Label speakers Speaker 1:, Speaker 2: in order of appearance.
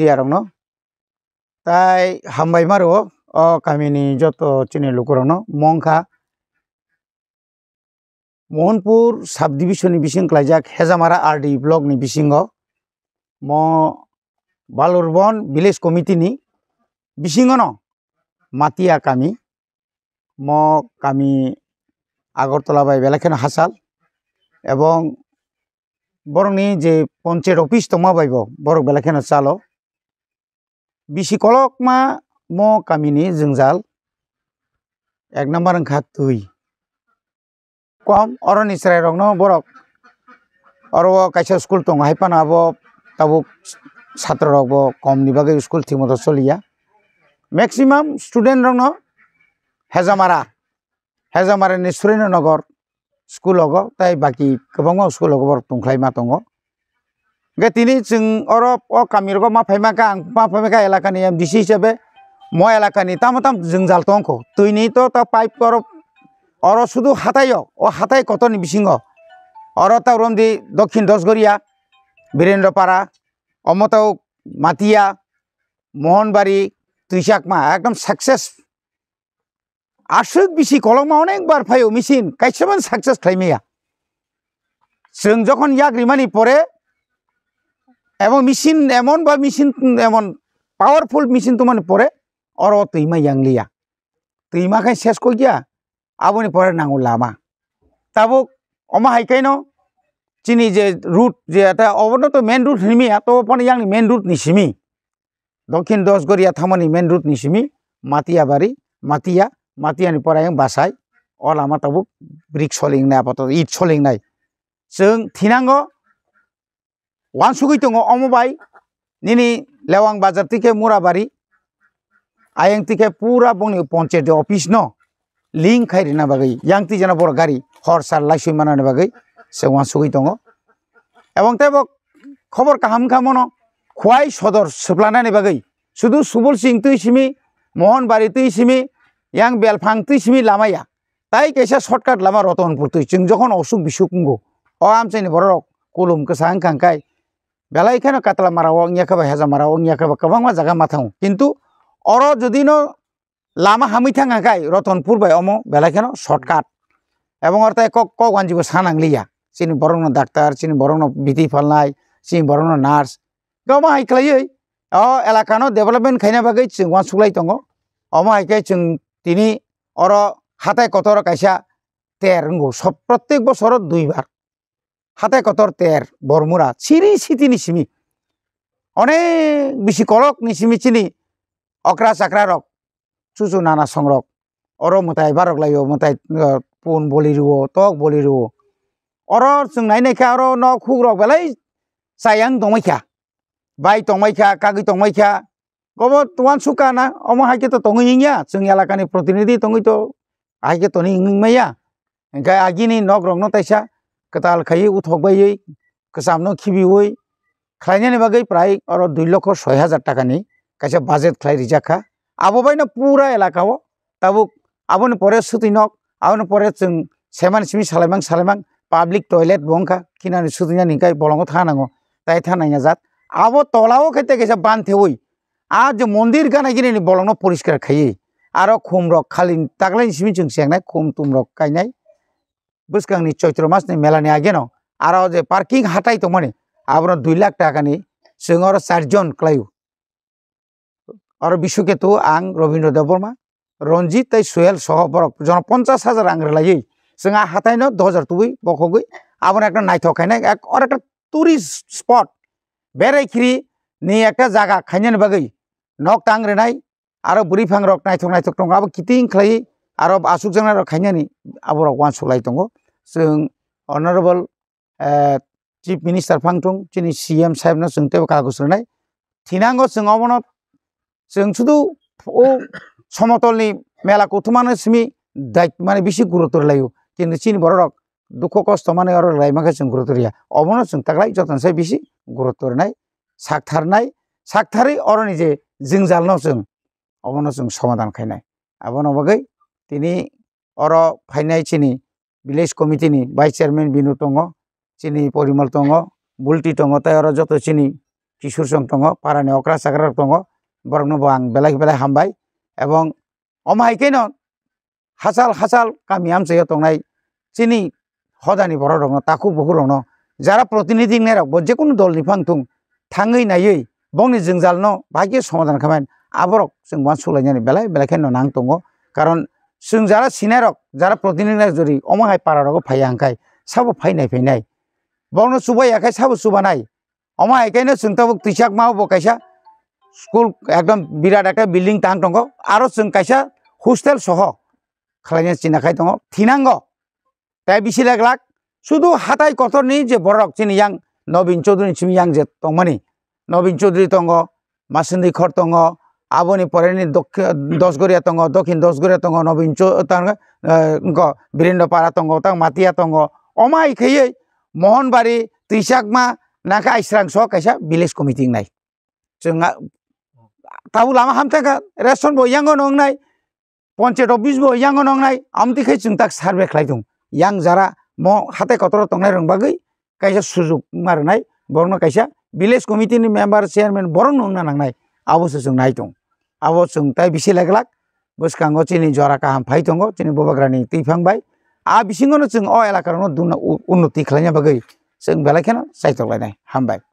Speaker 1: दैयारंगनो তাই হামবাই মারু অ কামিনী যত চিনে লোকরনো মংখা মোহনপুর সাব ডিভিশন বিসিং ক্লাইজাক হেজামারা আরডি ব্লকনি বিসিংহ ম বালুরবন ভিলেজ কমিটি কমিটিনি বিসিংহনো মাতিয়া কামি ম কামি আগরতলা বাই বেলাখেন হাসাল এবং বরং যে পঞ্চায়েত অফিস তোমা বাইব বরক বেলাখেন চালো बिसिकलक मा म कामिनी जोंजाल एक नम्बर ओंखा तुइ कम अरनि स्राय रंनो बरक अरो काइसा स्कुल तंग हाइपान आबो ताबो छात्र रबो कम निबागे स्कुल थिक मतो चलिया मैक्सिमाम स्टूडेंट रंनो हेजामारा हेजामारानि सुरेन्द्र नगर स्कुल हगो ताइ बाकि गोबां स्कुल हगो बर तंख्लाइमा दङ গতিকে তিনি চিং অরব অ কামিরগ মা ফাইমাকা আং মা ফাইমাকা এলাকানি এম ডিসি হিসাবে ম এলাকানি তামতাম জিং জালতঙ্ক তৈনি তো তা পাইপ অরব অর শুধু হাতাইও ও হাতাই কতনি বিসিঙ্গ অর তাও রমদি দক্ষিণ দশগরিয়া বীরেন্দ্রপাড়া অমতাও মাতিয়া মোহনবাড়ি তুইশাকমা একদম সাকসেস আসুদ বিসি কলমা অনেকবার ফাইও মিসিন কাইসেবান সাকসেস খাইমিয়া जों जखन याग्रिमानि परे এবং মেশিন এমন বা মেশিন এমন পাওয়ারফুল মেশিন তো মানে পরে অর তৈমা ইয়াংলিয়া তৈমা খাই শেষ কই গিয়া আবনি পরে নাঙ্গু লামা তাবো অমা হাইকাইন চিনি যে রুট যে এটা অবনত মেন রুট হিমি তো পনে ইয়াং মেন রুট নিসিমি দক্ষিণ দশগরিয়া থামনি মেন রুট নিসিমি মাতিয়া বাড়ি মাতিয়া মাতিয়ানি পরে বাসায় অ লামা তাবুক ব্রিক সলিং নাই আপাতত ইট সলিং নাই যিনাঙ্গ वानसुगै दङ अमबाय निनि लेवां बाजार तिखे मुराबारि आयं तिखे पुरा बंनि पन्चायत अफिस न लिंक खायरिना बागै यांति जेना बर गारि हर सार लाइसुइ मानानि बागै से वानसुगै दङ এবং তাই খবর কাহাম খামন খোয়াই সদর সোপ্লানানি বাকি শুধু সুবল সিং তুই সিমি মোহনবাড়ি তুই সিমি ইয়াং বেলফাং তুই সিমি লামাইয়া তাই কেসা শর্টকাট লামা রতনপুর তুই চিং যখন অসুখ বিসুখ অ আমচাইনি বড় কলম কেসাং খাঙ্কাই বেলা এখানে কাতলা মারাও ইয়াকাবা হেজা মারাও ইয়াকাবা কবাংমা জায়গা মাথাও কিন্তু অর যদি লামা হামি থাঙাকাই রতনপুর বাই অমো বেলা এখানে শর্টকাট এবং অর তাই কক আঞ্জিব সানাংলিয়া চিনি বরং ডাক্তার চিনি বরং বিধি ফালনাই চিনি বরং নার্স গমা হাইকলাই অ এলাকানো ডেভেলপমেন্ট খাইনা বাকি চিংওয়ান সুলাই দো অমা হাইকাই চিং তিনি অর হাতায় কতর কাইসা তের সব প্রত্যেক বছর দুইবার হাতে কতর তের বর্মুরা চিনি সিতি নিসিমি অনেক বেশি কলক নিসিমি চিনি অকরা চাকরা রক চুচু নানা সংরক অর মতাই বারক লাগিব মতাই পুন বলি রুও তক বলি রুও অর নাই নাই নাইখা অর ন খুগ রক বেলাই চাইয়াং দমাইখা বাই তমাইখা কাগি তমাইখা গব তোমার সুকা না অম হাইকে তো তঙি ইংয়া চুং এলাকানি প্রতিনিধি তঙি তো হাইকে তনি ইংমাইয়া এনখাই আগিনি নগ রগ্ন তাইসা কেতাল খাই উঠক উঠকবাই কেসামনো খিবিওই খাইনানি বাকি প্রায় আর দুই লক্ষ ছয় হাজার টাকা নি কাছে বাজেট খাই রিজাখা আববাইনো পুরা এলাকাও তাবুক আবনি পরে সুতিনক আবনি পরে সেমান সিমি সালাইমাং সালাইমাং পাবলিক টয়লেট বংখা কিনানি সুতিনা নিকাই বলঙ্গ থানাঙ্গ তাই থানাইয়া যাত আবো তলাও খেতে গেছে বানতে ওই আর যে মন্দির গানাই কিনে বলঙ্গ পরিষ্কার খাই আরও খুমরক খালি তাগলাই সিমি চুং সেংনাই খুম তুমরক কাইনাই বুঝকাংনি চৈত্র মাসনি মেলানি আগেন আর যে পার্কিং হাটাই তো মানে আপনার দুই লাখ টাকানি সিংহর চারজন ক্লাইউ আর বিশুকেতু আং রবীন্দ্র দেববর্মা রঞ্জিত তাই সোহেল সহ বরক জন পঞ্চাশ হাজার আং রেলাই जोंहा हाथायनो दजार तुबै बखगै आबन एकटा नायथखायनाय एक और एकटा टुरिस्ट स्पट बेरायखिरि नि एकटा जागा खायनो बागै नक तांग्रेनाय आरो बुरि फां रक नायथक नायथक दङ आबो किटिं खालायो आरो आसुक जोंना खायनानै आबो रक वान सलाय दङ अनरेबल चिफ मिनिस्टार फांथुं जोंनि सि एम साहेबनो जों तेबो कागज रोनाय थिनांगौ जोङावनो ও সমতলনি মেলা কুথুমানো সুমি দায়িত্ব মানে বেশি গুরুত্ব লাইও কিন্তু চিন বড়ক দুঃখ কষ্ট মানে আর রাইমাকে जों গুরুত্ব রিয়া অবনো जों তাগলাই যতনসাই বেশি গুরুত্ব রনাই সাকথারনাই সাকথারি অরনি যে जों জালনো जों অবনো সমাধান খাইনাই আবনো বগৈ তিনি অর ফাইনাই চিনি ভিলেজ কমিটি নি ভাইস চেয়ারম্যান বিনু টঙ্গ চিনি পরিমল টঙ্গ বুলটি টঙ্গ তাইরা যত চিনি কিশোর সং টঙ্গ পারানি অকরা সাগ্রার টঙ্গ বরং আং বেলা বেলা হামবাই এবং অমাইকেন হাসাল হাসাল কামি আমসাইয়া টংনাই চিনি হদানি বড় রং তাকু বহু রং যারা প্রতিনিধি রাখবো যে কোনো দল নিফাংথুং থাঙै নাই বংনি জঞ্জাল ন ভাগ্যে সমাধান খামেন আবরক जों বান বেলা বেলায় বেলাখায় নাং টঙ্গ কারণ जों जारा सिनायरक जारा प्रतिनिधि जुरि अमाहाय पारारगो फाइयांखाय साबो फाइनाय फाइनाय बावनो सुबायाखाय साबो सुबानाय अमाहायखायनो जोंथाबो तिसाक मावबो कायसा स्कुल एकदम बिराद একটা বিল্ডিং তাহাं दङ आरो जों कायसा हस्टेल सह खालायनो सिनाखाय दङ थिनांगौ তাই बिसिलाग लाग শুধু হাতাই কথরনি যে বড়ক চিনি ইয়াং নবীন চৌধুরী সিমি ইয়াং যে তংমানি নবীন চৌধুরী তঙ্গ মাসিন্দি খর তঙ্গ আবনি পরেনি দশগরিয়া তঙ্গ দক্ষিণ দশগরিয়া তঙ্গ নবিঞ্চ বীরেন্দ্র পাড়া তঙ্গ তাং মাতিয়া তঙ্গ অমাই খেয়ে মোহনবাড়ি ত্রিশাকমা নাকা আইসরাং স কাইসা ভিলেজ কমিটিং নাই जोंहा ताबो लामा हामथाखा रेशन बयांगो नंनाय पन्सायत अफिस बयांगो नंनाय आमथिखै जों ताक सार्भे खालायदों यां जारा म हाथाय कतर तंनाय रोंबागै कायसा सुजुग मारनाय बरनो कायसा भिलेज कमिटिनि मेम्बार चेयारमेन बरं नंना नांनाय आबोसो जों नायदों abo sung tai bisi leglak o chini jora kaham pai tongo chini grani tui phang bai a bisi ngono sung o elakarono no duna unuti klanya bagai chung belakena saitok ham hambai